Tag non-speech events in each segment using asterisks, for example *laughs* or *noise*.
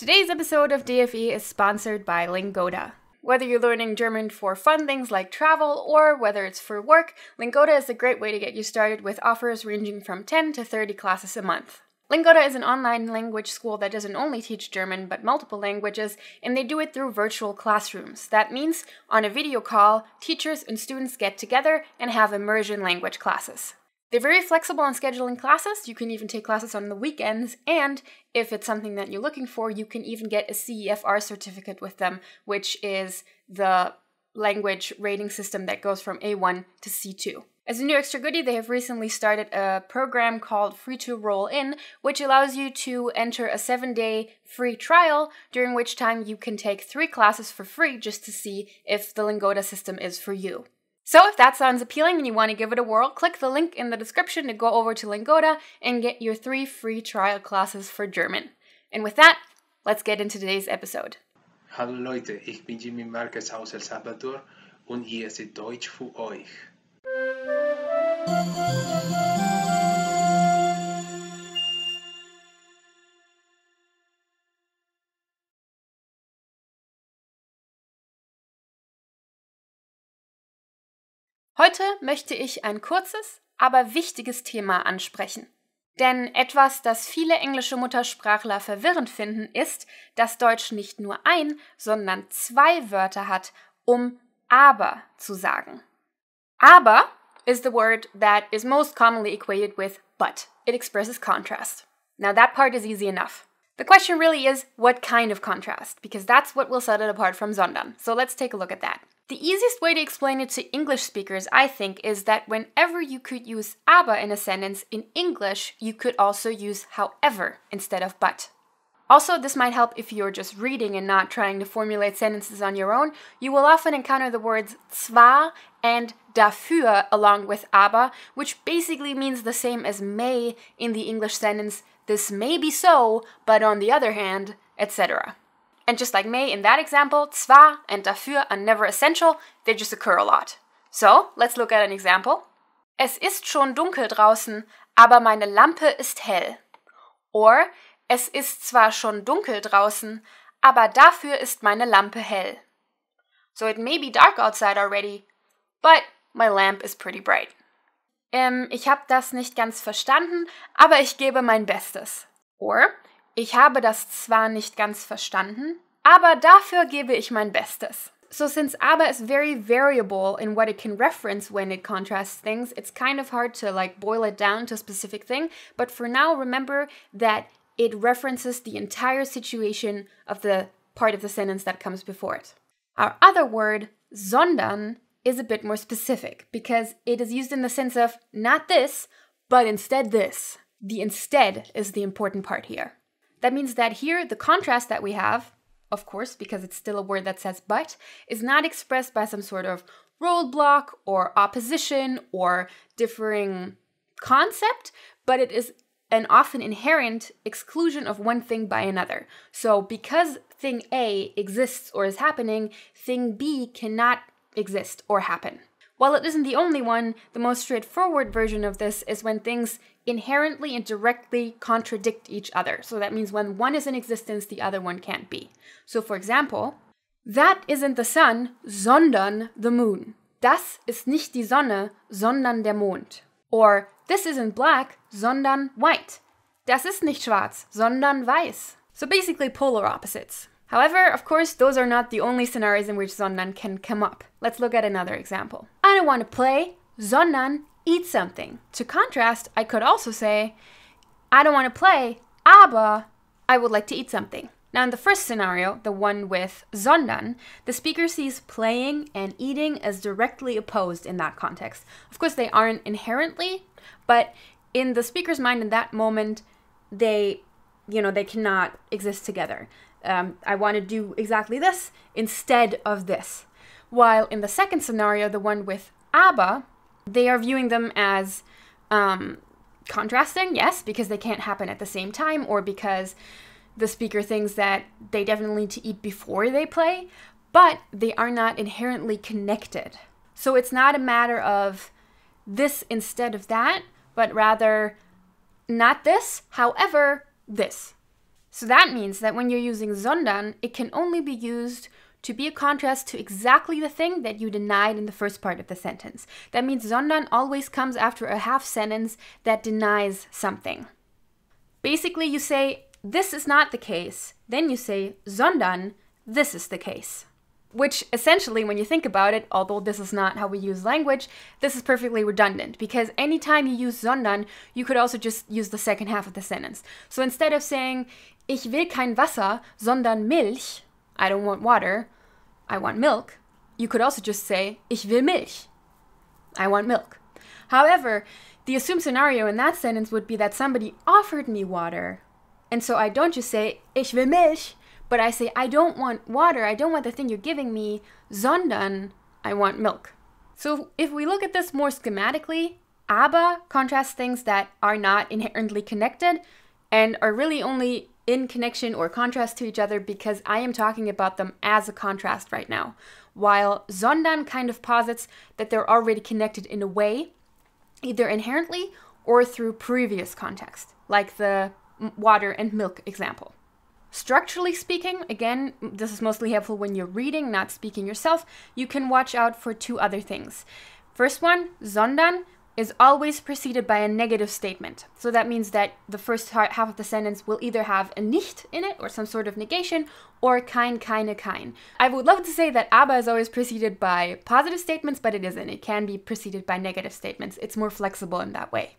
Today's episode of DFE is sponsored by Lingoda. Whether you're learning German for fun things like travel or whether it's for work, Lingoda is a great way to get you started with offers ranging from 10 to 30 classes a month. Lingoda is an online language school that doesn't only teach German but multiple languages, and they do it through virtual classrooms. That means, on a video call, teachers and students get together and have immersion language classes. They're very flexible on scheduling classes. You can even take classes on the weekends, and if it's something that you're looking for, you can even get a CEFR certificate with them, which is the language rating system that goes from A1 to C2. As a new extra goodie, they have recently started a program called Free to Roll In, which allows you to enter a seven day free trial, during which time you can take three classes for free just to see if the Lingoda system is for you. So if that sounds appealing and you want to give it a whirl, click the link in the description to go over to Lingoda and get your three free trial classes for German. And with that, let's get into today's episode. Hallo Leute, ich bin Jimmy Marquez aus El Salvador und hier ist Deutsch für euch. Heute möchte ich ein kurzes, aber wichtiges Thema ansprechen. Denn etwas, das viele englische Muttersprachler verwirrend finden, ist, dass Deutsch nicht nur ein, sondern zwei Wörter hat, um aber zu sagen. Aber is the word that is most commonly equated with but. It expresses contrast. Now that part is easy enough. The question really is what kind of contrast, because that's what will set it apart from Sondern. So let's take a look at that. The easiest way to explain it to English speakers, I think, is that whenever you could use aber in a sentence in English, you could also use however instead of but. Also, this might help if you're just reading and not trying to formulate sentences on your own. You will often encounter the words zwar and dafür along with aber, which basically means the same as may in the English sentence, this may be so, but on the other hand, etc. And just like May in that example, zwar and dafür are never essential, they just occur a lot. So, let's look at an example. Es ist schon dunkel draußen, aber meine Lampe ist hell. Or, es ist zwar schon dunkel draußen, aber dafür ist meine Lampe hell. So it may be dark outside already, but my lamp is pretty bright. Ähm, ich habe das nicht ganz verstanden, aber ich gebe mein Bestes. Or, Ich habe das zwar nicht ganz verstanden, aber dafür gebe ich mein Bestes. So since "aber" is very variable in what it can reference when it contrasts things, it's kind of hard to like boil it down to a specific thing, but for now remember that it references the entire situation of the part of the sentence that comes before it. Our other word, sondern, is a bit more specific because it is used in the sense of not this, but instead this. The instead is the important part here. That means that here the contrast that we have, of course, because it's still a word that says but, is not expressed by some sort of roadblock or opposition or differing concept, but it is an often inherent exclusion of one thing by another. So because thing A exists or is happening, thing B cannot exist or happen. While it isn't the only one, the most straightforward version of this is when things inherently and directly contradict each other. So that means when one is in existence, the other one can't be. So, for example, that isn't the sun, sondern the moon. Das ist nicht die Sonne, sondern der Mond. Or this isn't black, sondern white. Das ist nicht schwarz, sondern weiß. So basically polar opposites. However, of course, those are not the only scenarios in which Zonnan can come up. Let's look at another example. I don't want to play. Zonnan, eat something. To contrast, I could also say, I don't want to play, aber I would like to eat something. Now, in the first scenario, the one with zonnan, the speaker sees playing and eating as directly opposed in that context. Of course, they aren't inherently, but in the speaker's mind in that moment, they, you know, they cannot exist together um, I want to do exactly this instead of this. While in the second scenario, the one with ABBA, they are viewing them as um, contrasting, yes, because they can't happen at the same time or because the speaker thinks that they definitely need to eat before they play, but they are not inherently connected. So it's not a matter of this instead of that, but rather not this, however, this. So that means that when you're using sondern, it can only be used to be a contrast to exactly the thing that you denied in the first part of the sentence. That means sondern always comes after a half sentence that denies something. Basically, you say, this is not the case. Then you say, sondern, this is the case. Which essentially, when you think about it, although this is not how we use language, this is perfectly redundant because anytime you use sondern, you could also just use the second half of the sentence. So instead of saying, ich will kein Wasser, sondern Milch, I don't want water, I want milk, you could also just say, ich will Milch, I want milk. However, the assumed scenario in that sentence would be that somebody offered me water. And so I don't just say, ich will Milch, but I say, I don't want water. I don't want the thing you're giving me, sondern I want milk. So if we look at this more schematically, aber contrasts things that are not inherently connected and are really only in connection or contrast to each other because I am talking about them as a contrast right now. While Zondan kind of posits that they're already connected in a way, either inherently or through previous context, like the water and milk example. Structurally speaking, again, this is mostly helpful when you're reading, not speaking yourself, you can watch out for two other things. First one, sondern, is always preceded by a negative statement. So that means that the first half of the sentence will either have a nicht in it or some sort of negation or kein, keine, kein. I would love to say that aber is always preceded by positive statements, but it isn't. It can be preceded by negative statements. It's more flexible in that way.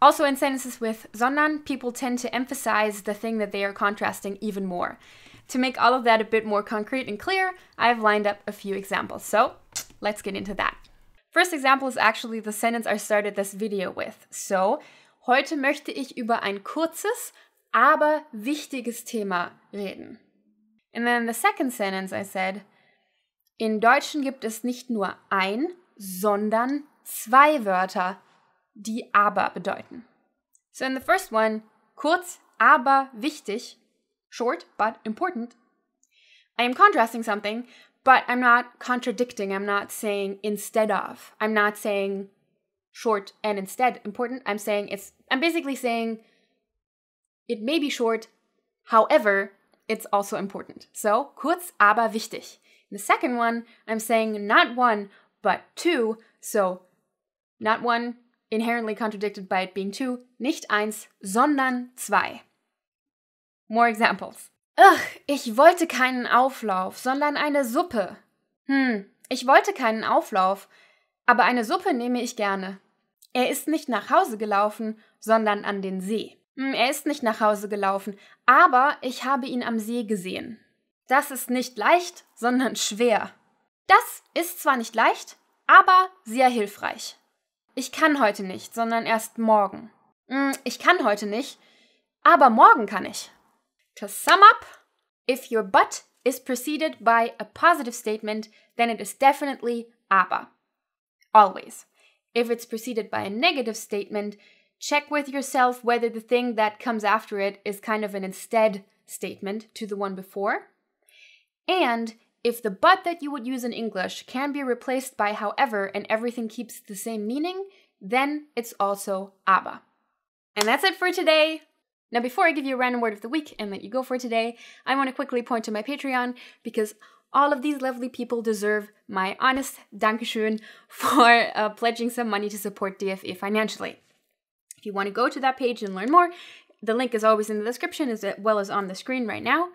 Also, in sentences with sondern, people tend to emphasize the thing that they are contrasting even more. To make all of that a bit more concrete and clear, I've lined up a few examples. So let's get into that. First example is actually the sentence I started this video with. So, heute möchte ich über ein kurzes, aber wichtiges Thema reden. And then the second sentence I said, in Deutschen gibt es nicht nur ein, sondern zwei Wörter die aber bedeuten. So in the first one, kurz, aber wichtig, short but important, I am contrasting something, but I'm not contradicting. I'm not saying instead of. I'm not saying short and instead important. I'm saying it's, I'm basically saying it may be short, however, it's also important. So, kurz, aber wichtig. In the second one, I'm saying not one, but two. So, not one, inherently contradicted by it being two, nicht eins, sondern zwei. More examples. Ugh, ich wollte keinen Auflauf, sondern eine Suppe. Hm, ich wollte keinen Auflauf, aber eine Suppe nehme ich gerne. Er ist nicht nach Hause gelaufen, sondern an den See. Hm, er ist nicht nach Hause gelaufen, aber ich habe ihn am See gesehen. Das ist nicht leicht, sondern schwer. Das ist zwar nicht leicht, aber sehr hilfreich. Ich kann heute nicht, sondern erst morgen. Mm, ich kann heute nicht, aber morgen kann ich. To sum up, if your but is preceded by a positive statement, then it is definitely aber. Always. If it's preceded by a negative statement, check with yourself whether the thing that comes after it is kind of an instead statement to the one before. And If the but that you would use in English can be replaced by however and everything keeps the same meaning, then it's also aber. And that's it for today. Now, before I give you a random word of the week and let you go for today, I want to quickly point to my Patreon because all of these lovely people deserve my honest Dankeschön for uh, pledging some money to support DFE financially. If you want to go to that page and learn more, the link is always in the description as well as on the screen right now.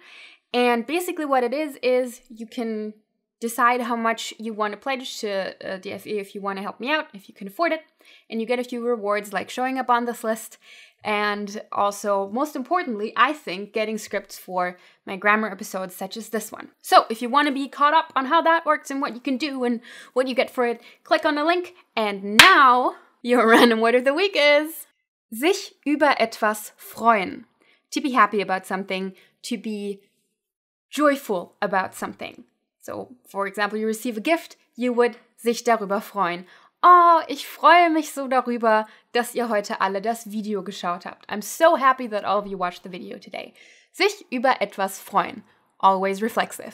And basically, what it is is you can decide how much you want to pledge to uh, DFE if you want to help me out, if you can afford it. And you get a few rewards like showing up on this list. And also, most importantly, I think getting scripts for my grammar episodes such as this one. So, if you want to be caught up on how that works and what you can do and what you get for it, click on the link. And now, your *laughs* random word of the week is sich über etwas freuen. To be happy about something, to be joyful about something. So, for example, you receive a gift, you would sich darüber freuen. Oh, ich freue mich so darüber, dass ihr heute alle das Video geschaut habt. I'm so happy that all of you watched the video today. Sich über etwas freuen. Always reflexive.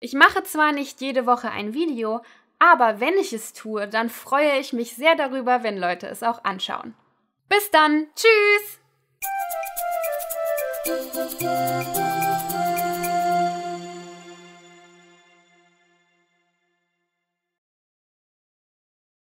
Ich mache zwar nicht jede Woche ein Video, aber wenn ich es tue, dann freue ich mich sehr darüber, wenn Leute es auch anschauen. Bis dann, tschüss!